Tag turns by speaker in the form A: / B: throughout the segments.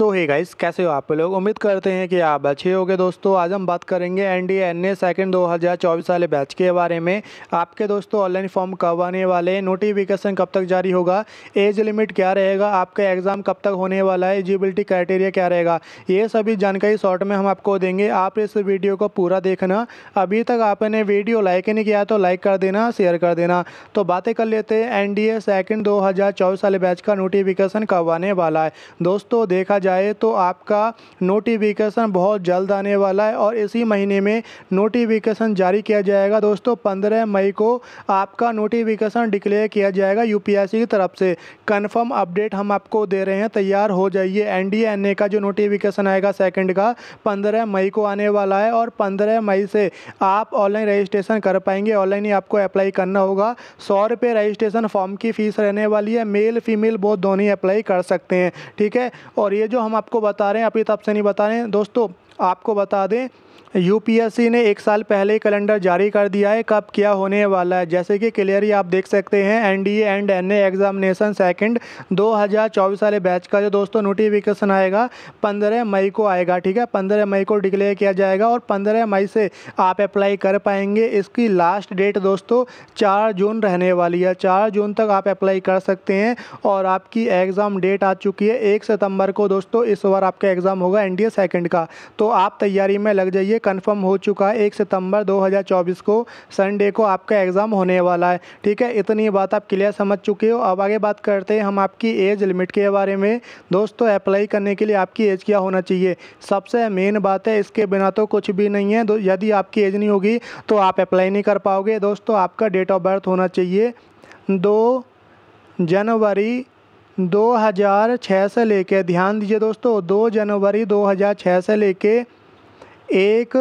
A: सो so, guys कैसे हो आप लोग उम्मीद करते हैं कि आप अच्छे होगे दोस्तों आज हम बात करेंगे N D N A second दो हज़ार चौबीस वाले बैच के बारे में आपके दोस्तों ऑनलाइन फॉर्म कब आने वाले नोटिफिकेशन कब तक जारी होगा एज लिमिट क्या रहेगा आपका एग्ज़ाम कब तक होने वाला है एलिजिबिलिटी क्राइटेरिया क्या रहेगा ये सभी जानकारी शॉर्ट में हम आपको देंगे आप इस वीडियो को पूरा देखना अभी तक आपने वीडियो लाइक नहीं किया तो लाइक कर देना शेयर कर देना तो बातें कर लेते हैं एन डी ए सेकेंड दो हज़ार चौबीस वाले बैच का नोटिफिकेशन कब आने वाला है दोस्तों देखा जाए तो आपका नोटिफिकेशन बहुत जल्द आने वाला है और इसी महीने में नोटिफिकेशन जारी किया जाएगा दोस्तों पंद्रह मई को आपका नोटिफिकेशन डिक्लेयर किया जाएगा यूपीएससी की तरफ से कन्फर्म अपडेट हम आपको दे रहे हैं तैयार हो जाइए एन का जो नोटिफिकेशन आएगा सेकेंड का पंद्रह मई को आने वाला है और पंद्रह मई से आप ऑनलाइन रजिस्ट्रेशन कर पाएंगे ऑनलाइन ही आपको अप्लाई करना होगा सौ रुपये रजिस्ट्रेशन फॉर्म की फ़ीस रहने वाली है मेल फीमेल बहुत दोनों ही अप्लाई कर सकते हैं ठीक है और ये जो हम आपको बता रहे हैं अपनी तरफ तो से नहीं बता रहे हैं दोस्तों आपको बता दें यूपीएससी ने एक साल पहले कैलेंडर जारी कर दिया है कब क्या होने वाला है जैसे कि क्लियरली आप देख सकते हैं NDA and NA examination second 2024 वाले बैच का जो दोस्तों नोटिफिकेशन आएगा 15 मई को आएगा ठीक है 15 मई को डिक्लेयर किया जाएगा और 15 मई से आप अप्लाई कर पाएंगे इसकी लास्ट डेट दोस्तों चार जून रहने वाली है चार जून तक आप अप्लाई कर सकते हैं और आपकी एग्ज़ाम डेट आ चुकी है एक सितम्बर को दोस्तों इस बार आपका एग्ज़ाम होगा एन डी का तो आप तैयारी में लग जाइए कंफर्म हो चुका है एक सितंबर 2024 को संडे को आपका एग्ज़ाम होने वाला है ठीक है इतनी बात आप क्लियर समझ चुके हो अब आगे बात करते हैं हम आपकी एज लिमिट के बारे में दोस्तों अप्लाई करने के लिए आपकी एज क्या होना चाहिए सबसे मेन बात है इसके बिना तो कुछ भी नहीं है यदि आपकी एज नहीं होगी तो आप अप्लाई नहीं कर पाओगे दोस्तों आपका डेट ऑफ बर्थ होना चाहिए दो जनवरी 2006 से लेके ध्यान दीजिए दोस्तों दो जनवरी 2006 से लेके एक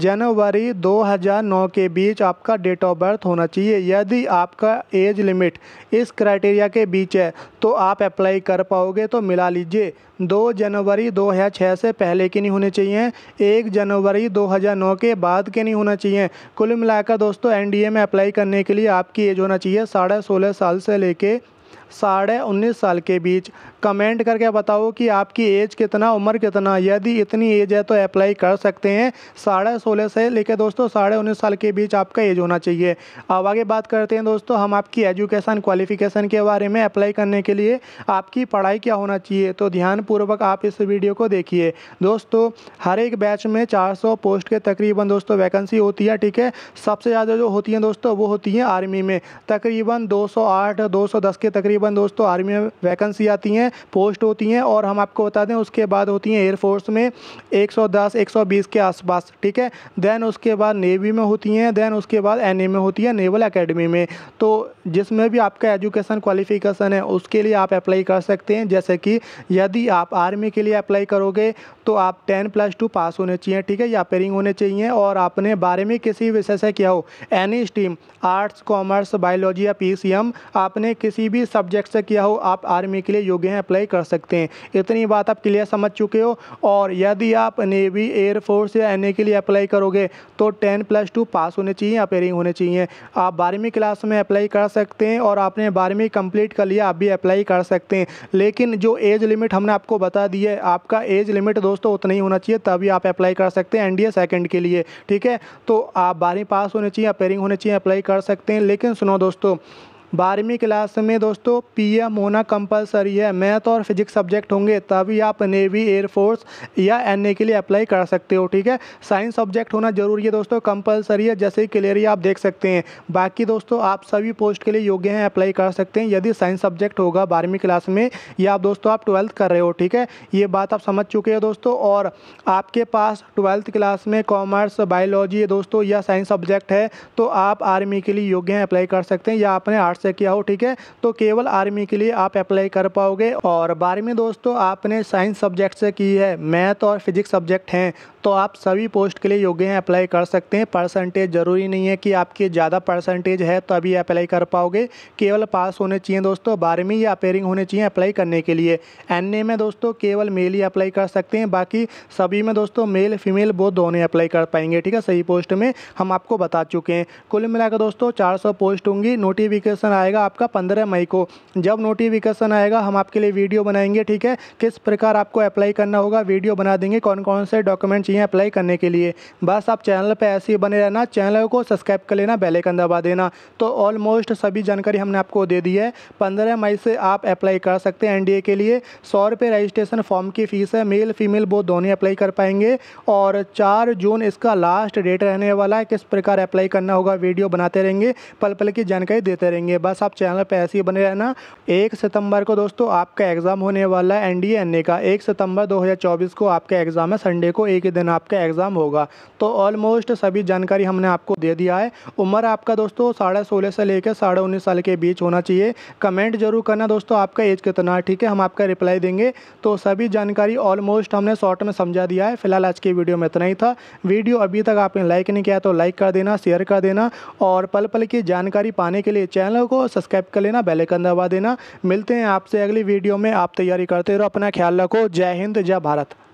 A: जनवरी 2009 के बीच आपका डेट ऑफ बर्थ होना चाहिए यदि आपका एज लिमिट इस क्राइटेरिया के बीच है तो आप अप्लाई कर पाओगे तो मिला लीजिए 2 जनवरी 2006 से पहले के नहीं होने चाहिए एक जनवरी 2009 के बाद के नहीं होना चाहिए कुल मिलाकर दोस्तों एनडीए में अप्लाई करने के लिए आपकी एज होना चाहिए साढ़े सोलह साल से लेके साढ़े उन्नीस साल के बीच कमेंट करके बताओ कि आपकी एज कितना उम्र कितना यदि इतनी एज है तो अप्लाई कर सकते हैं साढ़े सोलह से लेकर दोस्तों साढ़े उन्नीस साल के बीच आपका एज होना चाहिए अब आगे बात करते हैं दोस्तों हम आपकी एजुकेशन क्वालिफिकेशन के बारे में अप्लाई करने के लिए आपकी पढ़ाई क्या होना चाहिए तो ध्यानपूर्वक आप इस वीडियो को देखिए दोस्तों हर एक बैच में चार पोस्ट के तकरीबन दोस्तों वैकेंसी होती है ठीक है सबसे ज़्यादा जो होती हैं दोस्तों वो होती हैं आर्मी में तकरीबन सौ दस के तकरीबन दोस्तों आर्मी में वैकेंसी आती हैं पोस्ट होती हैं और हम आपको बता दें उसके बाद होती हैं एयरफोर्स में 110 120 के आसपास ठीक है देन उसके बाद नेवी में होती हैं देन उसके बाद एन में होती है नेवल अकेडमी में तो जिसमें भी आपका एजुकेशन क्वालिफिकेशन है उसके लिए आप अप्लाई कर सकते हैं जैसे कि यदि आप आर्मी के लिए अप्लाई करोगे तो आप टेन प्लस टू पास होने चाहिए ठीक है या पेयरिंग होने चाहिए और आपने बारहवीं किसी विषय से किया हो any stream arts commerce biology या पी आपने किसी भी सब्जेक्ट से किया हो आप आर्मी के लिए योग्य हैं अप्लाई कर सकते हैं इतनी बात आप क्लियर समझ चुके हो और यदि आप नेवी एयरफोर्स या एन के लिए अप्लाई करोगे तो टेन प्लस टू पास होने चाहिए या पेयरिंग होने चाहिए आप बारहवीं क्लास में अप्लाई कर सकते हैं और आपने बारहवीं कंप्लीट कर लिया आप भी अप्लाई कर सकते हैं लेकिन जो एज लिमिट हमने आपको बता दी है आपका एज लिमिट दो दोस्तों उतना ही होना चाहिए तभी आप अप्लाई कर सकते हैं एनडीए सेकंड के लिए ठीक है तो आप बारहवीं पास होने चाहिए अपेयरिंग होने चाहिए अप्लाई कर सकते हैं लेकिन सुनो दोस्तों बारहवीं क्लास में दोस्तों पीएम होना कंपलसरी है मैथ और फिजिक्स सब्जेक्ट होंगे तभी आप नेवी एयरफोर्स या एनए के लिए अप्लाई कर सकते हो ठीक है साइंस सब्जेक्ट होना जरूरी है दोस्तों कंपलसरी है जैसे क्लियरली आप देख सकते हैं बाकी दोस्तों आप सभी पोस्ट के लिए योग्य हैं अप्लाई कर सकते हैं यदि साइंस सब्जेक्ट होगा बारहवीं क्लास में या आप दोस्तों आप ट्वेल्थ कर रहे हो ठीक है ये बात आप समझ चुके हो दोस्तों और आपके पास ट्वेल्थ क्लास में कॉमर्स बायोलॉजी दोस्तों या साइंस सब्जेक्ट है तो आप आर्मी के लिए योग्य हैं अप्लाई कर सकते हैं या आपने आर्ट्स स्टार्ट से किया हो ठीक है तो केवल आर्मी के लिए आप अप्लाई कर पाओगे और बारहवीं दोस्तों आपने साइंस सब्जेक्ट से की है मैथ और फिजिक्स सब्जेक्ट हैं तो आप सभी पोस्ट के लिए योग्य हैं अप्लाई कर सकते हैं परसेंटेज ज़रूरी नहीं है कि आपके ज़्यादा परसेंटेज है तो अभी अप्लाई कर पाओगे केवल पास होने चाहिए दोस्तों बारहवीं या अपेयरिंग होने चाहिए अप्लाई करने के लिए एन में दोस्तों केवल मेल ही अप्लाई कर सकते हैं बाकी सभी में दोस्तों मेल फीमेल बोध दोनों अप्लाई कर पाएंगे ठीक है सही पोस्ट में हम आपको बता चुके हैं कुल मिलाकर दोस्तों चार पोस्ट होंगी नोटिफिकेशन नोटिफिकेशन आएगा आपका पंद्रह मई को जब नोटिफिकेशन आएगा हम आपके लिए वीडियो बनाएंगे ठीक है किस प्रकार आपको अप्लाई करना होगा वीडियो बना देंगे कौन कौन से डॉक्यूमेंट चाहिए अप्लाई करने के लिए बस आप चैनल पर ऐसे ही बने रहना चैनल को सब्सक्राइब कर लेना बेलेकन दबा देना तो ऑलमोस्ट सभी जानकारी हमने आपको दे दी है पंद्रह मई से आप अप्लाई कर सकते हैं एनडीए के लिए सौ रुपये रजिस्ट्रेशन फॉर्म की फ़ीस है मेल फीमेल वो दोनों अप्लाई कर पाएंगे और चार जून इसका लास्ट डेट रहने वाला है किस प्रकार अप्लाई करना होगा वीडियो बनाते रहेंगे पल पल की जानकारी देते रहेंगे है बस आप चैनल पर ऐसे ही बने रहना एक सितंबर को दोस्तों आपका एग्ज़ाम होने वाला है एन डी का एक सितंबर 2024 को आपका एग्ज़ाम है संडे को एक ही दिन आपका एग्ज़ाम होगा तो ऑलमोस्ट सभी जानकारी हमने आपको दे दिया है उम्र आपका दोस्तों साढ़े सोलह से लेकर साढ़े उन्नीस साल के बीच होना चाहिए कमेंट जरूर करना दोस्तों आपका एज कितना है ठीक है हम आपका रिप्लाई देंगे तो सभी जानकारी ऑलमोस्ट हमने शॉर्ट में समझा दिया है फिलहाल आज की वीडियो में इतना ही था वीडियो अभी तक आपने लाइक नहीं किया तो लाइक कर देना शेयर कर देना और पल पल की जानकारी पाने के लिए चैनल चैनल को सब्सक्राइब कर लेना बेलाइकन दबा देना मिलते हैं आपसे अगली वीडियो में आप तैयारी करते रहो अपना ख्याल रखो जय हिंद जय भारत